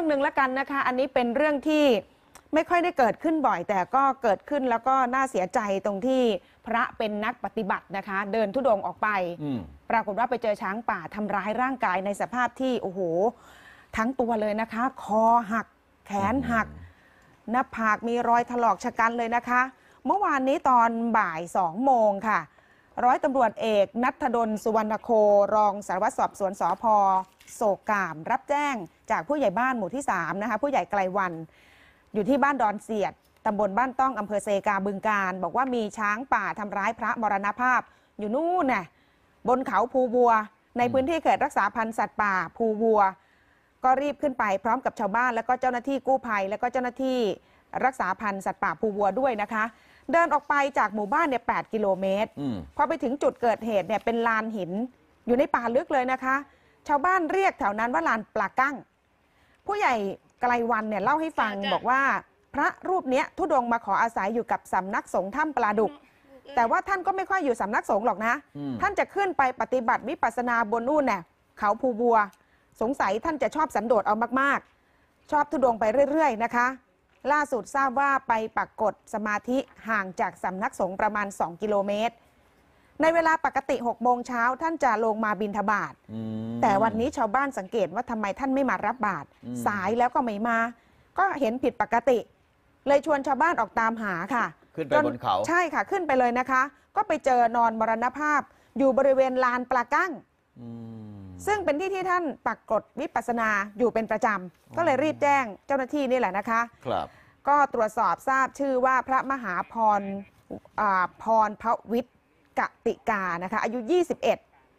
รื่องหนึ่งแล้วกันนะคะ อันนี้เป็นเรื่องที่ไม่ค่อยได้เกิดขึ้นบ่อย แต่ก็เกิดขึ้นแล้วก็น่าเสียใจตรงที่พระเป็นนักปฏิบัตินะคะ เดินทุดงออกไป ปรากฏว่าไปเจอช้างป่าทำร้ายร่างกายในสภาพที่โอ้โหทั้งตัวเลยนะคะ คอหักแขนหักหน้าผากมีรอยถลอกชะกันเลยนะคะ เมื่อวานนี้ตอนบ่ายสองโมงค่ะร้อยตำรวจเอกนัทดลสุวรรณโค รองสารวัตรสอบสวนสพโศกาม รับแจ้งจากผู้ใหญ่บ้านหมู่ที่ 3 นะคะผู้ใหญ่ไกลวัน อยู่ที่บ้านดอนเสียดตำบลบ้านต้องอำเภอเซกาบึงการ บอกว่ามีช้างป่าทำร้ายพระมรณภาพ อยู่นู่นน่ะบนเขาภูบัว ในพื้นที่เขตรักษาพันธุ์สัตว์ป่าภูบัว ก็รีบขึ้นไปพร้อมกับชาวบ้านแล้วก็เจ้าหน้าที่กู้ภัย แล้วก็เจ้าหน้าที่รักษาพันธุ์สัตว์ป่าภูบัวด้วยนะคะเดินออกไปจากหมู่บ้านเนี่ยแกิโลเมตร พอไปถึงจุดเกิดเหตุเนี่ย เป็นลานหินอยู่ในป่าลึกเลยนะคะ ชาวบ้านเรียกแถวนั้นว่าลานปลากั้ง ผู้ใหญ่ไกลวันเนี่ยเล่าให้ฟังบอกว่าพระรูปเนี้ยทุดงมาขออาศัยอยู่กับสำนักสงฆ์ถ้ำปลาดุก แต่ว่าท่านก็ไม่ค่อยอยู่สำนักสงฆ์หรอกนะ ท่านจะขึ้นไปปฏิบัติวิปัสสนาบนอู่นเนี่ยเขาภูบัว สงสัยท่านจะชอบสันโดษเอามากๆ ชอบทุดงไปเรื่อย ๆ นะคะล่าสุดทราบว่าไปปักกฏสมาธิห่างจากสำนักสงฆ์ประมาณ 2 กิโลเมตร ในเวลาปกติ6โมงเช้าท่านจะลงมาบินทบาท แต่วันนี้ชาวบ้านสังเกตว่าทำไมท่านไม่มารับบาตรสายแล้วก็ไม่มา ก็เห็นผิดปกติ เลยชวนชาวบ้านออกตามหาค่ะ ขึ้นไปนบนเขา ใช่ค่ะขึ้นไปเลยนะคะ ก็ไปเจอนอนมรณภาพอยู่บริเวณลานปลากั้งซึ่งเป็นที่ที่ท่านปักกฎวิปัสนาอยู่เป็นประจำก็เลยรีบแจ้งเจ้าหน้าที่นี่แหละนะคะ ครับ ก็ตรวจสอบทราบชื่อว่าพระมหาพรพรพระวิทย์กติกานะคะ อายุ 21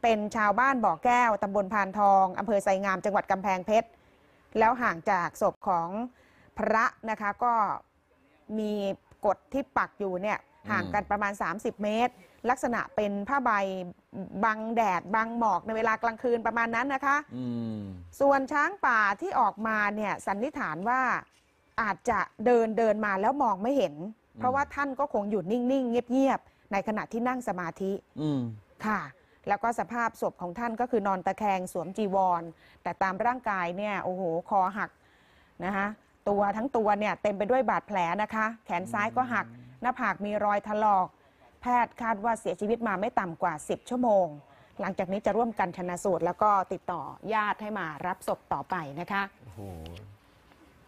เป็นชาวบ้านบ่อแก้วตำบลพานทองอำเภอไซงามจังหวัดกำแพงเพชร แล้วห่างจากศพของพระนะคะก็มีกฎที่ปักอยู่เนี่ยห่างกันประมาณ 30 เมตร ลักษณะเป็นผ้าใบบังแดด บังหมอกในเวลากลางคืนประมาณนั้นนะคะ ส่วนช้างป่าที่ออกมาเนี่ยสันนิษฐานว่าอาจจะเดินเดินมาแล้วมองไม่เห็น เพราะว่าท่านก็คงอยู่นิ่งๆ เงียบๆ ในขณะที่นั่งสมาธิค่ะ แล้วก็สภาพศพของท่านก็คือนอนตะแคงสวมจีวรแต่ตามร่างกายเนี่ยโอ้โหคอหักนะคะตัวทั้งตัวเนี่ยเต็มไปด้วยบาดแผลนะคะ แขนซ้ายก็หักหน้าผากมีรอยถลอก แพทย์คาดว่าเสียชีวิตมาไม่ต่ำกว่า 10 ชั่วโมง หลังจากนี้จะร่วมกันชนะสูตร แล้วก็ติดต่อญาติให้มารับศพต่อไปนะคะ